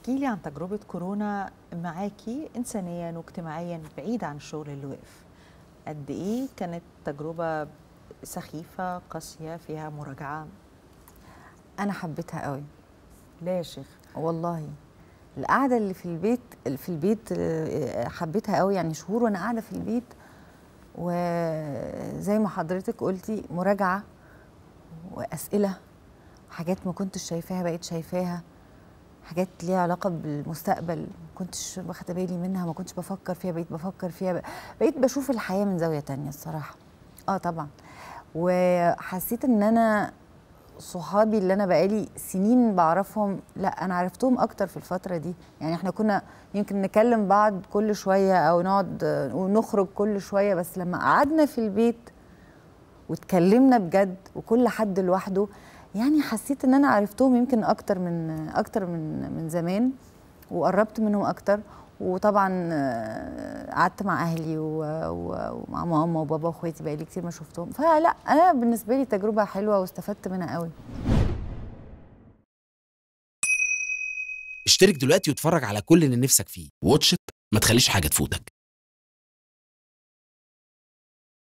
احكي لي عن تجربة كورونا معاكي إنسانيا واجتماعيا بعيد عن الشغل اللي وقف قد إيه كانت تجربة سخيفة قاسية فيها مراجعة أنا حبيتها قوي لا يا شيخ والله القعدة اللي في البيت في البيت آه، حبيتها قوي يعني شهور وأنا قاعدة في البيت وزي ما حضرتك قلتي مراجعة وأسئلة حاجات ما كنتش شايفاها بقيت شايفاها حاجات ليها علاقه بالمستقبل ما كنتش واخده بالي منها ما كنتش بفكر فيها بقيت بفكر فيها بقيت بشوف الحياه من زاويه تانية الصراحه اه طبعا وحسيت ان انا صحابي اللي انا بقالي سنين بعرفهم لا انا عرفتهم اكتر في الفتره دي يعني احنا كنا يمكن نكلم بعض كل شويه او نقعد ونخرج كل شويه بس لما قعدنا في البيت واتكلمنا بجد وكل حد لوحده يعني حسيت ان انا عرفتهم يمكن اكتر من اكتر من من زمان وقربت منهم اكتر وطبعا آه، قعدت مع اهلي ومع ماما وبابا واخواتي بقالي كتير ما شفتهم فلا انا بالنسبه لي تجربه حلوه واستفدت منها قوي اشترك دلوقتي واتفرج على كل اللي نفسك فيه واتش ما تخليش حاجه تفوتك